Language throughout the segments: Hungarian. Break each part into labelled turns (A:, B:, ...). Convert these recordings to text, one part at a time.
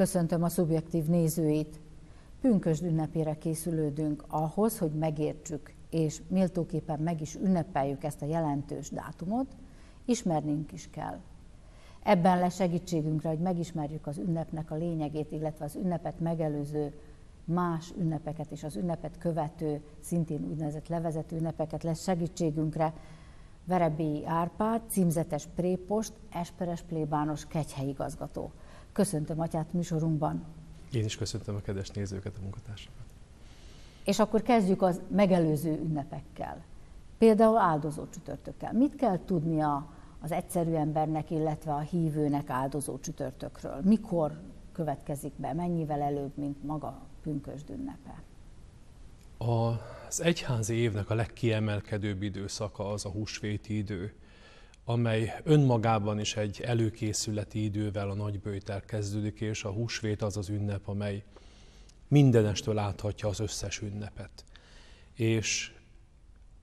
A: Köszöntöm a szubjektív nézőit. Pünkösd ünnepére készülődünk ahhoz, hogy megértsük és méltóképpen meg is ünnepeljük ezt a jelentős dátumot, ismernünk is kell. Ebben lesz segítségünkre, hogy megismerjük az ünnepnek a lényegét, illetve az ünnepet megelőző más ünnepeket és az ünnepet követő, szintén úgynevezett levezető ünnepeket lesz segítségünkre. Verebélyi Árpád, címzetes prépost, esperes plébános kegyhelyigazgató. igazgató. Köszöntöm atyát műsorunkban.
B: Én is köszöntöm a kedves nézőket, a munkatársakat.
A: És akkor kezdjük az megelőző ünnepekkel. Például áldozó csütörtökkel. Mit kell tudnia az egyszerű embernek, illetve a hívőnek áldozó csütörtökről? Mikor következik be? Mennyivel előbb, mint maga pünkösd ünnepe?
B: Az egyházi évnek a legkiemelkedőbb időszaka az a húsvéti idő amely önmagában is egy előkészületi idővel a nagybőjtel kezdődik, és a húsvét az az ünnep, amely mindenestől láthatja az összes ünnepet. És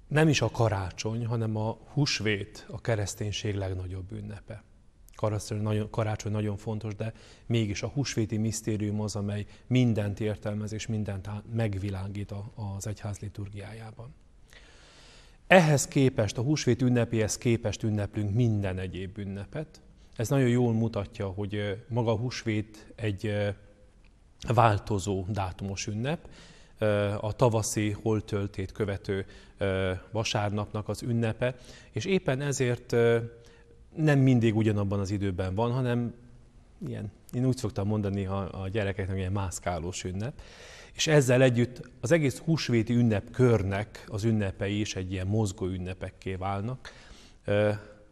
B: nem is a karácsony, hanem a húsvét a kereszténység legnagyobb ünnepe. Karácsony nagyon, karácsony nagyon fontos, de mégis a húsvéti misztérium az, amely mindent értelmez és mindent megvilágít az egyház liturgiájában. Ehhez képest, a húsvét ünnepéhez képest ünneplünk minden egyéb ünnepet. Ez nagyon jól mutatja, hogy maga a húsvét egy változó dátumos ünnep. A tavaszi holtöltét követő vasárnapnak az ünnepe, és éppen ezért nem mindig ugyanabban az időben van, hanem ilyen, én úgy szoktam mondani ha a gyerekeknek, ilyen mászkálós ünnep. És ezzel együtt az egész húsvéti ünnepkörnek az ünnepei is egy ilyen mozgó ünnepekké válnak.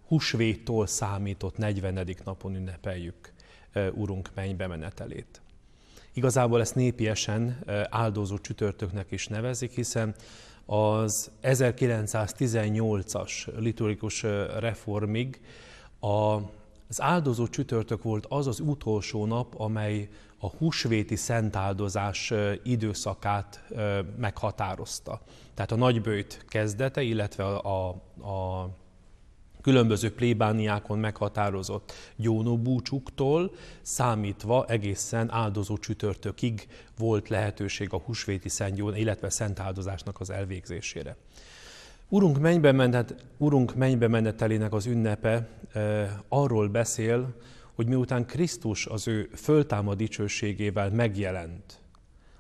B: Húsvéttól számított 40. napon ünnepeljük Urunk mennybe menetelét. Igazából ezt népiesen áldozó csütörtöknek is nevezik, hiszen az 1918-as liturgikus reformig a az áldozó csütörtök volt az az utolsó nap, amely a húsvéti szentáldozás időszakát meghatározta. Tehát a nagybőjt kezdete, illetve a, a különböző plébániákon meghatározott gyónóbúcsuktól számítva egészen áldozó csütörtökig volt lehetőség a húsvéti szentgyón, illetve szentáldozásnak az elvégzésére. Urunk mennybe, menet, Urunk mennybe menetelének az ünnepe e, arról beszél, hogy miután Krisztus az ő föltámad dicsőségével megjelent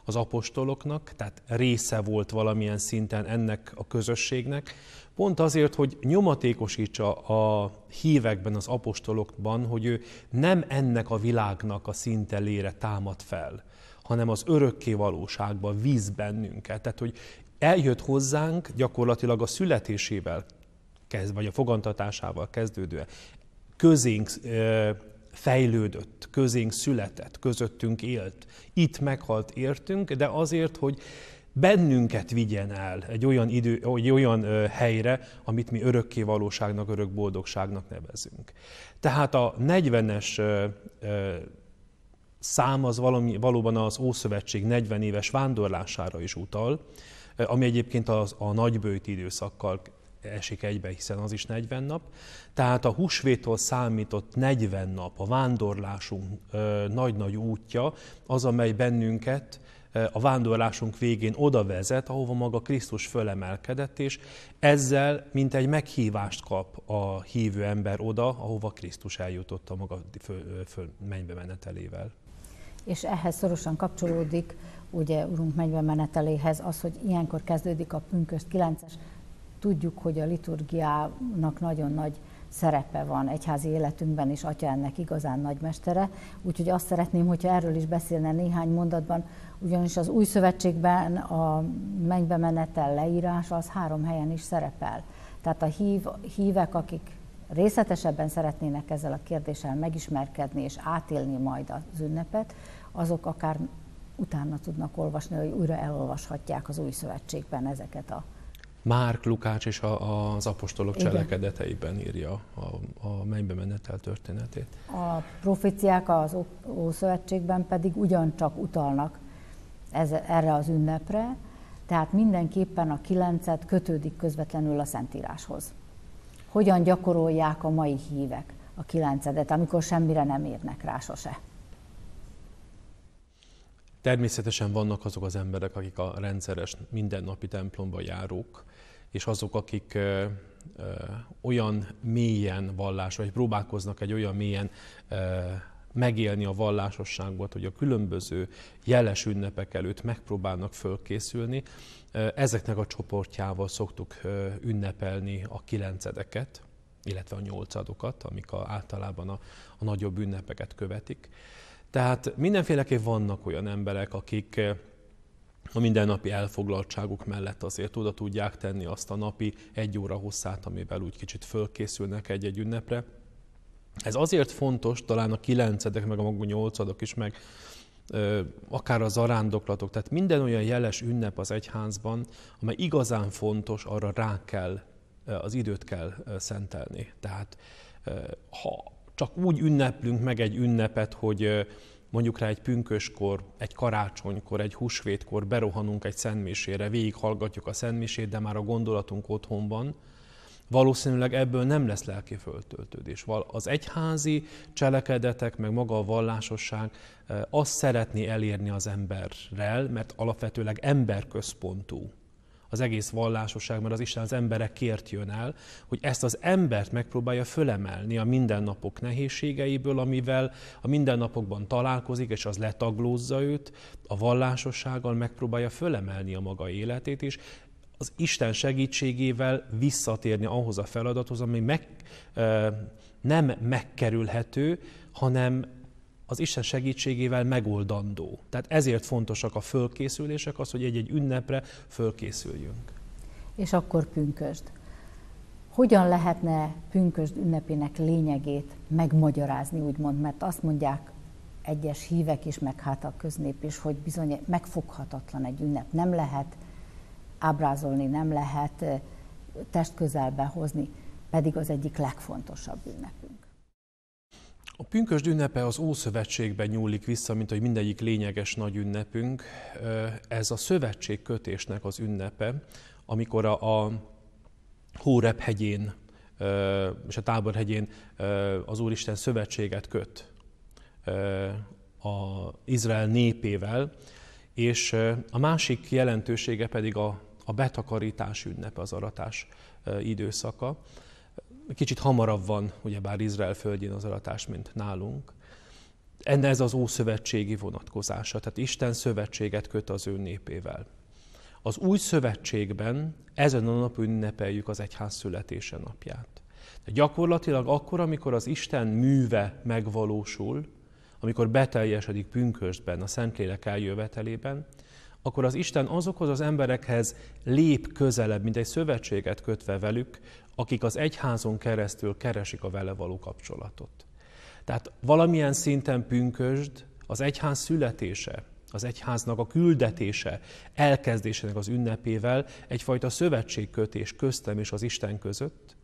B: az apostoloknak, tehát része volt valamilyen szinten ennek a közösségnek, pont azért, hogy nyomatékosítsa a hívekben, az apostolokban, hogy ő nem ennek a világnak a szintelére támad fel, hanem az örökké valóságba víz bennünket. Tehát, hogy eljött hozzánk gyakorlatilag a születésével, kezd, vagy a fogantatásával kezdődően, közénk fejlődött, közénk született, közöttünk élt, itt meghalt értünk, de azért, hogy bennünket vigyen el egy olyan, idő, egy olyan helyre, amit mi örökké valóságnak, örök boldogságnak nevezünk. Tehát a 40-es szám az valami, valóban az Ószövetség 40 éves vándorlására is utal, Eh, ami egyébként az, a nagybőti időszakkal esik egybe, hiszen az is 40 nap. Tehát a húsvétól számított 40 nap, a vándorlásunk ö, eh, nagy-nagy útja, az, amely bennünket ö, eh, a vándorlásunk végén oda vezet, ahova maga Krisztus fölemelkedett, és ezzel mint egy meghívást kap a hívő ember oda, ahova Krisztus eljutott a maga föl, föl mennybe menetelével
A: és ehhez szorosan kapcsolódik ugye Urunk megyve meneteléhez az, hogy ilyenkor kezdődik a pünköst 9-es. Tudjuk, hogy a liturgiának nagyon nagy szerepe van egyházi életünkben, és Atya ennek igazán nagymestere. Úgyhogy azt szeretném, hogyha erről is beszélne néhány mondatban, ugyanis az új szövetségben a mennybe menetel leírás az három helyen is szerepel. Tehát a hív, hívek, akik részletesebben szeretnének ezzel a kérdéssel megismerkedni és átélni majd az ünnepet, azok akár utána tudnak olvasni, hogy újra elolvashatják az új szövetségben ezeket a
B: Márk, Lukács és a, az apostolok Igen. cselekedeteiben írja a, a mennybe menetel történetét.
A: A proféciák az Ószövetségben pedig ugyancsak utalnak ez, erre az ünnepre, tehát mindenképpen a kilencet kötődik közvetlenül a Szentíráshoz hogyan gyakorolják a mai hívek a kilencedet, amikor semmire nem érnek rá sose.
B: Természetesen vannak azok az emberek, akik a rendszeres mindennapi templomba járók, és azok, akik ö, ö, olyan mélyen vallás, vagy próbálkoznak egy olyan mélyen ö, megélni a vallásosságot, hogy a különböző jeles ünnepek előtt megpróbálnak fölkészülni. Ezeknek a csoportjával szoktuk ünnepelni a kilencedeket, illetve a nyolcadokat, amik a, általában a, a nagyobb ünnepeket követik. Tehát mindenféleképp vannak olyan emberek, akik a mindennapi elfoglaltságuk mellett azért oda tudják tenni azt a napi egy óra hosszát, amivel úgy kicsit fölkészülnek egy-egy ünnepre, ez azért fontos, talán a kilencedek, meg a maga nyolcadok is, meg ö, akár az arándoklatok, tehát minden olyan jeles ünnep az egyházban, amely igazán fontos, arra rá kell, az időt kell szentelni. Tehát ha csak úgy ünneplünk meg egy ünnepet, hogy mondjuk rá egy pünköskor, egy karácsonykor, egy húsvétkor berohanunk egy szentmisére, végighallgatjuk a szentmisét, de már a gondolatunk otthon van, Valószínűleg ebből nem lesz lelki föltöltődés. Az egyházi cselekedetek, meg maga a vallásosság e, azt szeretné elérni az emberrel, mert alapvetőleg emberközpontú az egész vallásosság, mert az Isten az emberekért jön el, hogy ezt az embert megpróbálja fölemelni a mindennapok nehézségeiből, amivel a mindennapokban találkozik, és az letaglózza őt, a vallásossággal megpróbálja fölemelni a maga életét is, az Isten segítségével visszatérni ahhoz a feladathoz, ami meg, nem megkerülhető, hanem az Isten segítségével megoldandó. Tehát ezért fontosak a fölkészülések, az, hogy egy-egy ünnepre fölkészüljünk.
A: És akkor pünkösd. Hogyan lehetne pünkösd ünnepének lényegét megmagyarázni, úgymond? Mert azt mondják egyes hívek is, meg hát a köznép is, hogy bizony megfoghatatlan egy ünnep. Nem lehet ábrázolni nem lehet, testközelbe hozni, pedig az egyik legfontosabb ünnepünk.
B: A pünkösd ünnepe az Ószövetségben nyúlik vissza, mint hogy mindegyik lényeges nagy ünnepünk. Ez a szövetség kötésnek az ünnepe, amikor a, a Hórep hegyén és a Tábor az Úristen szövetséget köt a Izrael népével, és a másik jelentősége pedig a, a betakarítás ünnepe, az aratás időszaka. Kicsit hamarabb van, ugyebár Izrael földjén az aratás, mint nálunk. Enne ez az ószövetségi vonatkozása, tehát Isten szövetséget köt az ő népével. Az új szövetségben ezen a nap ünnepeljük az egyház születése napját. De gyakorlatilag akkor, amikor az Isten műve megvalósul, amikor beteljesedik pünkösdben, a Szentlélek eljövetelében, akkor az Isten azokhoz az emberekhez lép közelebb, mint egy szövetséget kötve velük, akik az egyházon keresztül keresik a vele való kapcsolatot. Tehát valamilyen szinten pünkösd az egyház születése, az egyháznak a küldetése, elkezdésének az ünnepével egyfajta szövetségkötés köztem és az Isten között,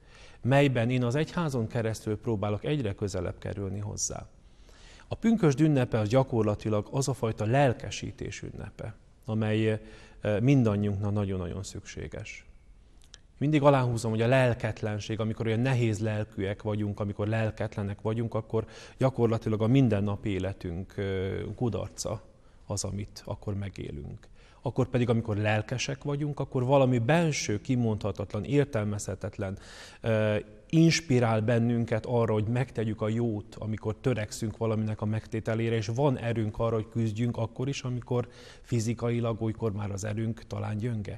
B: melyben én az egyházon keresztül próbálok egyre közelebb kerülni hozzá. A pünkösd ünnepe az gyakorlatilag az a fajta lelkesítés ünnepe, amely eh, mindannyiunknak nagyon-nagyon szükséges. Mindig aláhúzom, hogy a lelketlenség, amikor olyan nehéz lelkűek vagyunk, amikor lelketlenek vagyunk, akkor gyakorlatilag a mindennapi életünk eh, kudarca az, amit akkor megélünk. Akkor pedig, amikor lelkesek vagyunk, akkor valami benső, kimondhatatlan, értelmezhetetlen eh, inspirál bennünket arra, hogy megtegyük a jót, amikor törekszünk valaminek a megtételére, és van erőnk arra, hogy küzdjünk akkor is, amikor fizikailag olykor már az erőnk talán gyönge.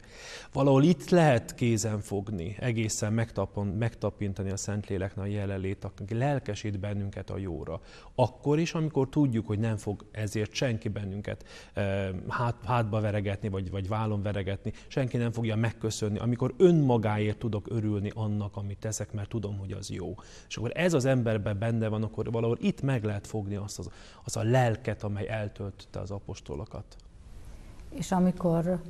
B: Valahol itt lehet kézen fogni, egészen megtapon, megtapintani a Szentléleknek a jelenlét, aki lelkesít bennünket a jóra. Akkor is, amikor tudjuk, hogy nem fog ezért senki bennünket eh, hát, hátba veregetni, vagy, vagy vállon veregetni, senki nem fogja megköszönni, amikor önmagáért tudok örülni annak, amit teszek, mert tudom, tudom, hogy az jó. És akkor ez az emberben benne van, akkor valahol itt meg lehet fogni azt, az, az a lelket, amely eltöltötte az apostolokat.
A: És amikor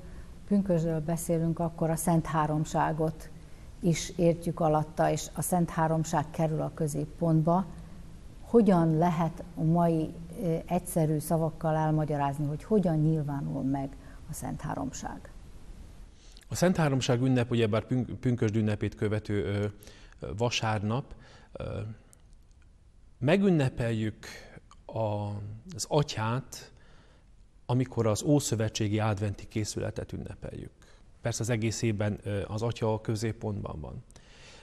A: pünkösről beszélünk, akkor a Szent Háromságot is értjük alatta, és a Szent Háromság kerül a középpontba. Hogyan lehet a mai egyszerű szavakkal elmagyarázni, hogy hogyan nyilvánul meg a Szent Háromság?
B: A Szent Háromság ünnep, ugyebár pünkösd ünnepét követő vasárnap megünnepeljük az atyát, amikor az Ószövetségi Adventi készületet ünnepeljük. Persze az egész évben az atya a középpontban van.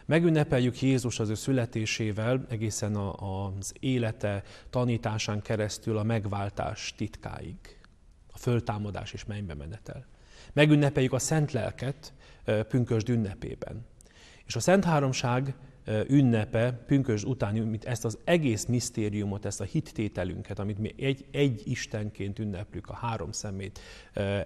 B: Megünnepeljük Jézus az ő születésével, egészen az élete tanításán keresztül a megváltás titkáig, a föltámadás és mennybe menetel. Megünnepeljük a szent lelket pünkösd ünnepében. És a Szent Háromság ünnepe, pünkösd után, mint ezt az egész misztériumot, ezt a hittételünket, amit mi egy, egy Istenként ünneplünk, a három szemét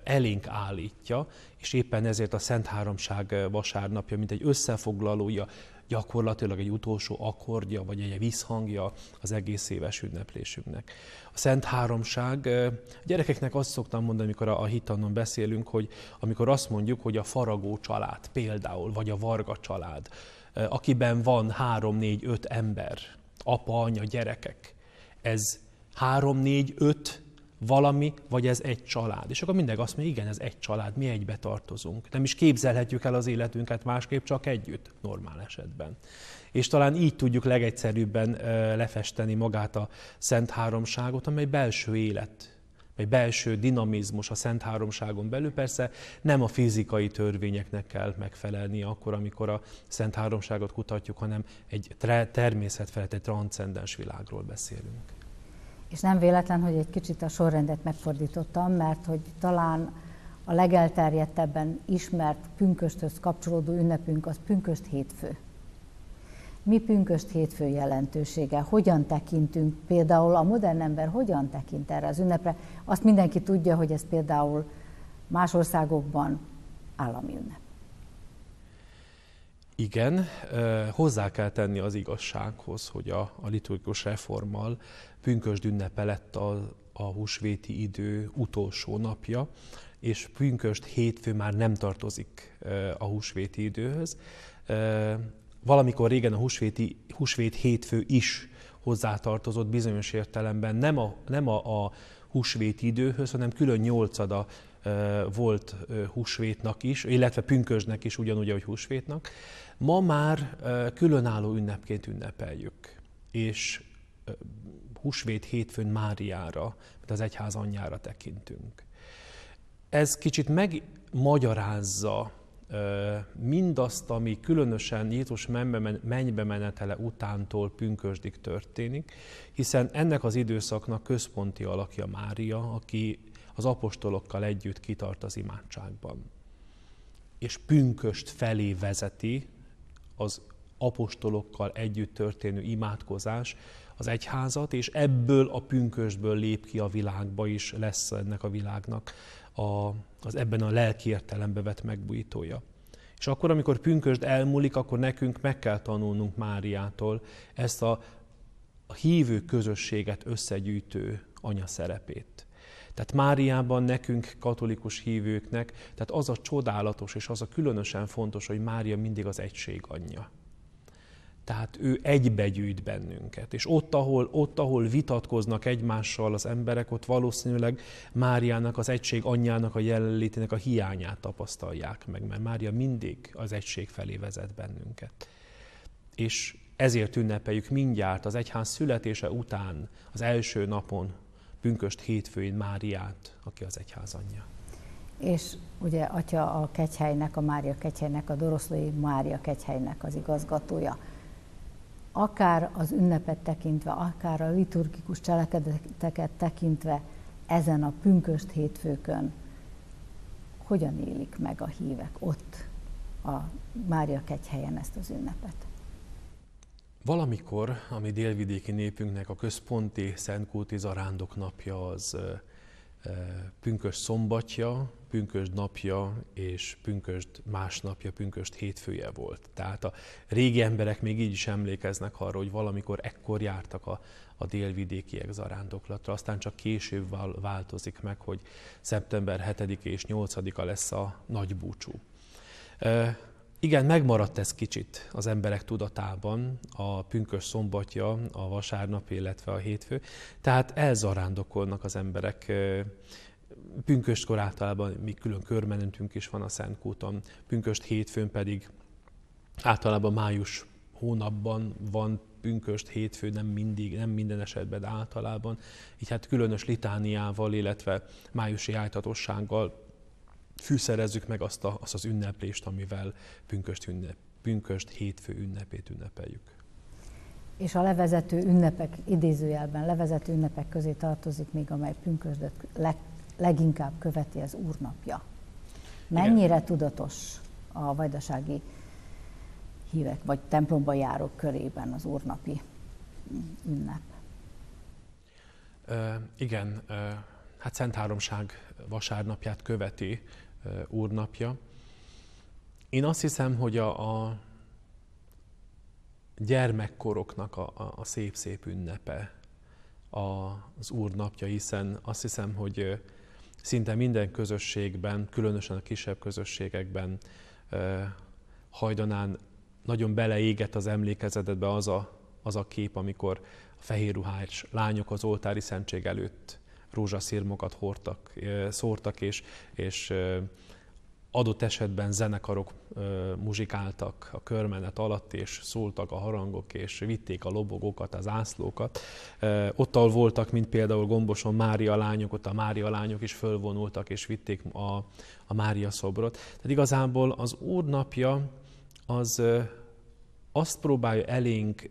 B: elénk állítja, és éppen ezért a Szent Háromság vasárnapja, mint egy összefoglalója gyakorlatilag egy utolsó akkordja, vagy egy visszhangja az egész éves ünneplésünknek. A Szent Háromság, a gyerekeknek azt szoktam mondani, amikor a hitannon beszélünk, hogy amikor azt mondjuk, hogy a faragó család például, vagy a varga család, akiben van három, négy, öt ember, apa, anya, gyerekek, ez három, négy, öt valami, vagy ez egy család. És akkor mindegy azt mondja, igen, ez egy család, mi egybe tartozunk. Nem is képzelhetjük el az életünket másképp, csak együtt, normál esetben. És talán így tudjuk legegyszerűbben lefesteni magát a Szent Háromságot, amely belső élet, vagy belső dinamizmus a Szent Háromságon belül. Persze nem a fizikai törvényeknek kell megfelelni akkor, amikor a Szent Háromságot kutatjuk, hanem egy természetfelett, egy transzcendens világról beszélünk.
A: És nem véletlen, hogy egy kicsit a sorrendet megfordítottam, mert hogy talán a legelterjedtebben ismert pünkösthöz kapcsolódó ünnepünk az pünköst hétfő. Mi pünköst hétfő jelentősége? Hogyan tekintünk például, a modern ember hogyan tekint erre az ünnepre? Azt mindenki tudja, hogy ez például más országokban állami ünnep.
B: Igen, hozzá kell tenni az igazsághoz, hogy a, a liturgikus reformmal pünkösd ünnepe lett a, a húsvéti idő utolsó napja, és pünköst hétfő már nem tartozik a húsvéti időhöz. Valamikor régen a húsvéti, húsvét hétfő is hozzátartozott bizonyos értelemben, nem a, nem a, a húsvéti időhöz, hanem külön nyolcada volt húsvétnak is, illetve pünkösnek is ugyanúgy, ahogy húsvétnak. Ma már különálló ünnepként ünnepeljük, és húsvét hétfőn Máriára, mint az egyház anyjára tekintünk. Ez kicsit megmagyarázza mindazt, ami különösen Jézus mennybe menetele utántól pünkösdig történik, hiszen ennek az időszaknak központi alakja Mária, aki az apostolokkal együtt kitart az imádságban. És pünköst felé vezeti az apostolokkal együtt történő imádkozás az egyházat, és ebből a pünkösből lép ki a világba is, lesz ennek a világnak a, az ebben a lelki értelembe vett megbújítója. És akkor, amikor pünkösd elmúlik, akkor nekünk meg kell tanulnunk Máriától ezt a, a hívő közösséget összegyűjtő anya szerepét. Tehát Máriában nekünk, katolikus hívőknek, tehát az a csodálatos és az a különösen fontos, hogy Mária mindig az egység anyja. Tehát ő egybegyűjt bennünket. És ott ahol, ott, ahol vitatkoznak egymással az emberek, ott valószínűleg Máriának, az egység anyjának a jelenlétének a hiányát tapasztalják meg, mert Mária mindig az egység felé vezet bennünket. És ezért ünnepeljük mindjárt az egyház születése után, az első napon pünköst hétfőin Máriát, aki az egyház anyja.
A: És ugye atya a kegyhelynek, a Mária kegyhelynek, a doroszlói Mária kegyhelynek az igazgatója. Akár az ünnepet tekintve, akár a liturgikus cselekedeteket tekintve, ezen a pünköst hétfőkön hogyan élik meg a hívek ott a Mária kegyhelyen ezt az ünnepet?
B: Valamikor, ami délvidéki népünknek a központi Szentkúti Zarándok napja az pünkös szombatja, pünkös napja és pünkös másnapja, pünkös hétfője volt. Tehát a régi emberek még így is emlékeznek arra, hogy valamikor ekkor jártak a, a délvidékiek zarándoklatra. Aztán csak később változik meg, hogy szeptember 7 és 8-a lesz a nagy búcsú. Igen, megmaradt ez kicsit az emberek tudatában, a pünkös szombatja, a vasárnap, illetve a hétfő. Tehát elzarándokolnak az emberek pünköstkor általában mi külön körmenetünk is van a Szentkúton, pünköst hétfőn pedig általában május hónapban van pünköst hétfő, nem mindig, nem minden esetben, de általában. Így hát különös litániával, illetve májusi ájtatossággal fűszerezzük meg azt, a, azt az ünneplést, amivel pünköst, ünnep, pünköst hétfő ünnepét ünnepeljük.
A: És a levezető ünnepek, idézőjelben levezető ünnepek közé tartozik még, amely pünkösdöt leg, leginkább követi az úrnapja. Mennyire Igen. tudatos a vajdasági hívek, vagy templomba járók körében az úrnapi ünnep?
B: Uh, igen, uh, hát Szent Háromság vasárnapját követi úrnapja. Én azt hiszem, hogy a, a gyermekkoroknak a, a, a szép-szép ünnepe a, az úrnapja, hiszen azt hiszem, hogy szinte minden közösségben, különösen a kisebb közösségekben hajdanán nagyon beleégett az emlékezetedbe az a, az a kép, amikor a fehér ruhás lányok az oltári szentség előtt rózsaszirmokat hordtak, szórtak, és, és adott esetben zenekarok muzsikáltak a körmenet alatt, és szóltak a harangok, és vitték a lobogókat, az ászlókat. Ottal voltak, mint például Gomboson Mária lányok, ott a Mária lányok is fölvonultak, és vitték a, a Mária szobrot. Tehát igazából az Úr napja az azt próbálja elénk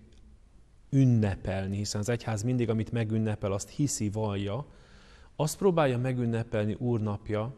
B: ünnepelni, hiszen az egyház mindig, amit megünnepel, azt hiszi, vallja, azt próbálja megünnepelni Úr napja,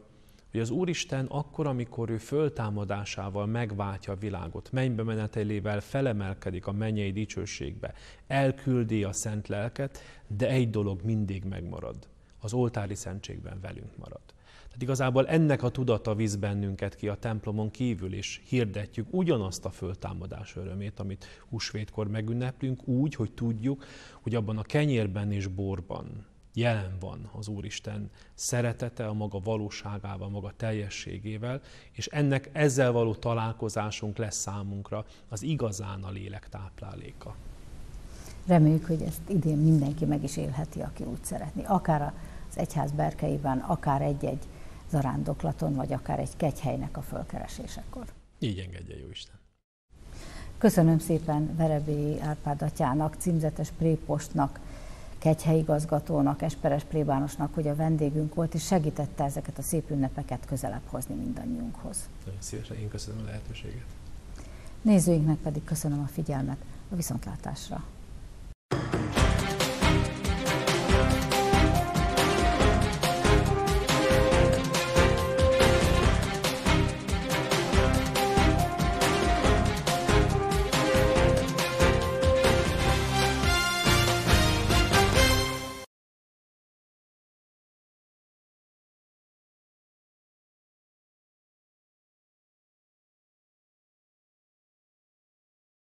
B: hogy az Úristen akkor, amikor ő föltámadásával megváltja a világot, mennybe menetelével felemelkedik a mennyei dicsőségbe, elküldi a szent lelket, de egy dolog mindig megmarad, az oltári szentségben velünk marad. Tehát igazából ennek a tudata visz bennünket ki a templomon kívül, és hirdetjük ugyanazt a föltámadás örömét, amit húsvétkor megünneplünk, úgy, hogy tudjuk, hogy abban a kenyérben és borban jelen van az Úristen szeretete a maga valóságával, a maga teljességével, és ennek ezzel való találkozásunk lesz számunkra az igazán a lélek tápláléka.
A: Reméljük, hogy ezt idén mindenki meg is élheti, aki úgy szeretni, Akár az egyház berkeiben, akár egy-egy zarándoklaton, vagy akár egy kegyhelynek a fölkeresésekor.
B: Így engedje, jó Isten!
A: Köszönöm szépen Verebélyi Árpád atyának, címzetes prépostnak, kegyhelyigazgatónak, Esperes plébánosnak, hogy a vendégünk volt, és segítette ezeket a szép ünnepeket közelebb
B: hozni mindannyiunkhoz. Nagyon szívesen én köszönöm a lehetőséget.
A: Nézőinknek pedig köszönöm a figyelmet. A viszontlátásra!